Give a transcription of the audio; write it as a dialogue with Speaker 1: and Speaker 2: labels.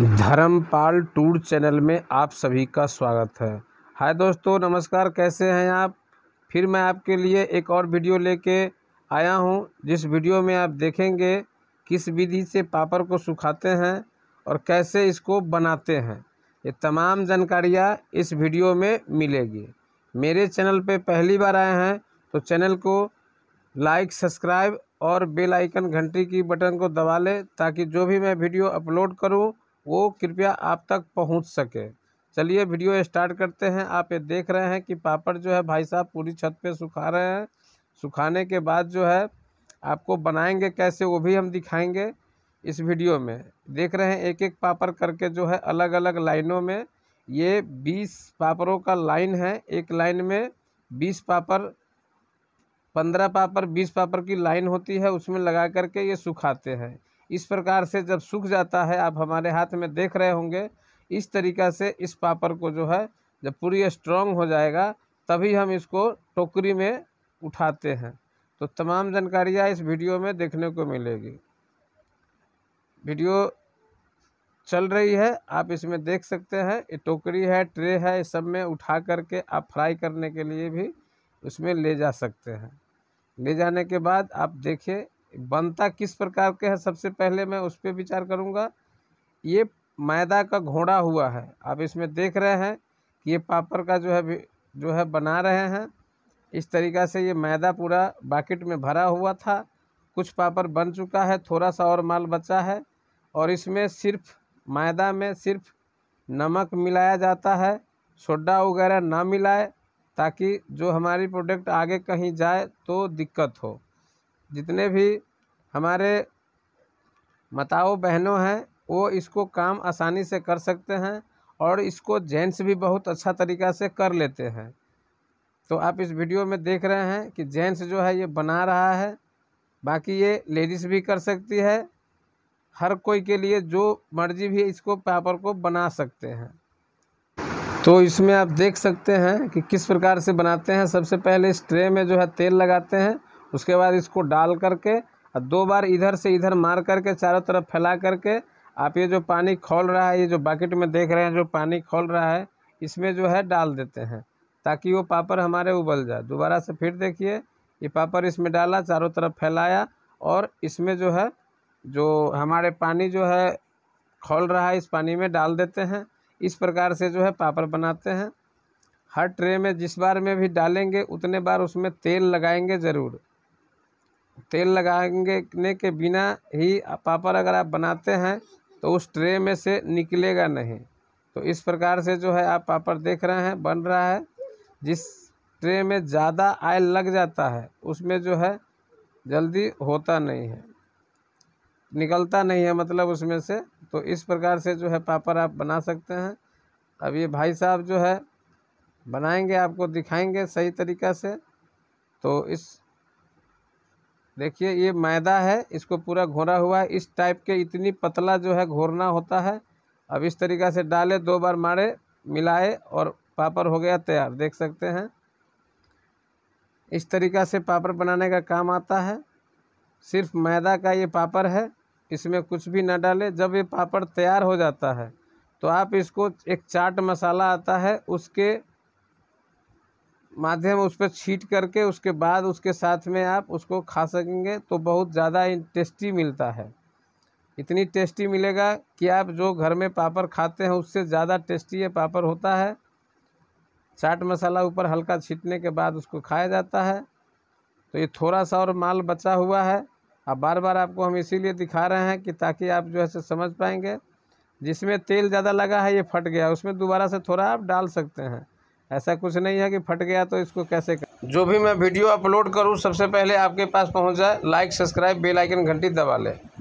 Speaker 1: Dharmpal tour channel में आप सभी का स्वागत है हाय दोस्तों नमस्कार कैसे हैं आप फिर मैं आपके लिए एक और वीडियो लेके आया हूं जिस वीडियो में आप देखेंगे किस विधि से पापड़ को सुखाते हैं और कैसे इसको बनाते हैं ये तमाम जानकारियाँ इस वीडियो में मिलेगी मेरे चैनल पे पहली बार आए हैं तो चैनल को लाइक सब्सक्राइब और बेल आइकन घंटी की बटन को दबा लें ताकि जो भी मैं वीडियो अपलोड करूं वो कृपया आप तक पहुंच सके चलिए वीडियो स्टार्ट करते हैं आप ये देख रहे हैं कि पापड़ जो है भाई साहब पूरी छत पे सुखा रहे हैं सुखाने के बाद जो है आपको बनाएंगे कैसे वो भी हम दिखाएंगे इस वीडियो में देख रहे हैं एक एक पापड़ करके जो है अलग अलग लाइनों में ये बीस पापड़ों का लाइन है एक लाइन में बीस पापड़ पंद्रह पापड़ बीस पापड़ की लाइन होती है उसमें लगा करके ये सुखाते हैं इस प्रकार से जब सूख जाता है आप हमारे हाथ में देख रहे होंगे इस तरीक़ा से इस पापड़ को जो है जब पूरी स्ट्रॉन्ग हो जाएगा तभी हम इसको टोकरी में उठाते हैं तो तमाम जानकारियाँ इस वीडियो में देखने को मिलेगी वीडियो चल रही है आप इसमें देख सकते हैं ये टोकरी है ट्रे है ये सब में उठा करके आप फ्राई करने के लिए भी उसमें ले जा सकते हैं ले जाने के बाद आप देखिए बनता किस प्रकार के है सबसे पहले मैं उस पर विचार करूँगा ये मैदा का घोड़ा हुआ है आप इसमें देख रहे हैं कि ये पापड़ का जो है जो है बना रहे हैं इस तरीक़ा से ये मैदा पूरा बाकेट में भरा हुआ था कुछ पापड़ बन चुका है थोड़ा सा और माल बचा है और इसमें सिर्फ मैदा में सिर्फ नमक मिलाया जाता है सोडा वगैरह ना मिलाए ताकि जो हमारी प्रोडक्ट आगे कहीं जाए तो दिक्कत हो जितने भी हमारे माताओं बहनों हैं वो इसको काम आसानी से कर सकते हैं और इसको जेंट्स भी बहुत अच्छा तरीक़ा से कर लेते हैं तो आप इस वीडियो में देख रहे हैं कि जेंट्स जो है ये बना रहा है बाकी ये लेडीज़ भी कर सकती है हर कोई के लिए जो मर्जी भी इसको पेपर को बना सकते हैं तो इसमें आप देख सकते हैं कि किस प्रकार से बनाते हैं सबसे पहले इस ट्रे में जो है तेल लगाते हैं उसके बाद इसको डाल करके और दो बार इधर से इधर मार करके चारों तरफ फैला करके आप ये जो पानी खोल रहा है ये जो बाकेट में देख रहे हैं जो पानी खोल रहा है इसमें जो है डाल देते हैं ताकि वो पापड़ हमारे उबल जाए दोबारा से फिर देखिए ये पापड़ इसमें डाला चारों तरफ फैलाया और इसमें जो है जो हमारे पानी जो है खोल रहा है इस पानी में डाल देते हैं इस प्रकार से जो है पापड़ बनाते हैं हर ट्रे में जिस बार में भी डालेंगे उतने बार उसमें तेल लगाएंगे ज़रूर तेल लगाएंगे के बिना ही पापड़ अगर आप बनाते हैं तो उस ट्रे में से निकलेगा नहीं तो इस प्रकार से जो है आप पापड़ देख रहे हैं बन रहा है जिस ट्रे में ज़्यादा आयल लग जाता है उसमें जो है जल्दी होता नहीं है निकलता नहीं है मतलब उसमें से तो इस प्रकार से जो है पापड़ आप बना सकते हैं अब ये भाई साहब जो है बनाएंगे आपको दिखाएंगे सही तरीक़ा से तो इस देखिए ये मैदा है इसको पूरा घोरा हुआ है इस टाइप के इतनी पतला जो है घोरना होता है अब इस तरीक़ा से डाले दो बार मारे मिलाए और पापड़ हो गया तैयार देख सकते हैं इस तरीक़ा से पापड़ बनाने का काम आता है सिर्फ मैदा का ये पापड़ है इसमें कुछ भी ना डालें जब ये पापड़ तैयार हो जाता है तो आप इसको एक चाट मसाला आता है उसके माध्यम उस पर छीट करके उसके बाद उसके साथ में आप उसको खा सकेंगे तो बहुत ज़्यादा टेस्टी मिलता है इतनी टेस्टी मिलेगा कि आप जो घर में पापड़ खाते हैं उससे ज़्यादा टेस्टी ये पापड़ होता है चाट मसाला ऊपर हल्का छीटने के बाद उसको खाया जाता है तो ये थोड़ा सा और माल बचा हुआ है अब बार बार आपको हम इसीलिए दिखा रहे हैं कि ताकि आप जो है से समझ पाएंगे जिसमें तेल ज़्यादा लगा है ये फट गया उसमें दोबारा से थोड़ा आप डाल सकते हैं ऐसा कुछ नहीं है कि फट गया तो इसको कैसे कर जो भी मैं वीडियो अपलोड करूँ सबसे पहले आपके पास पहुँच जाए लाइक सब्सक्राइब बेलाइकन घंटी दबा लें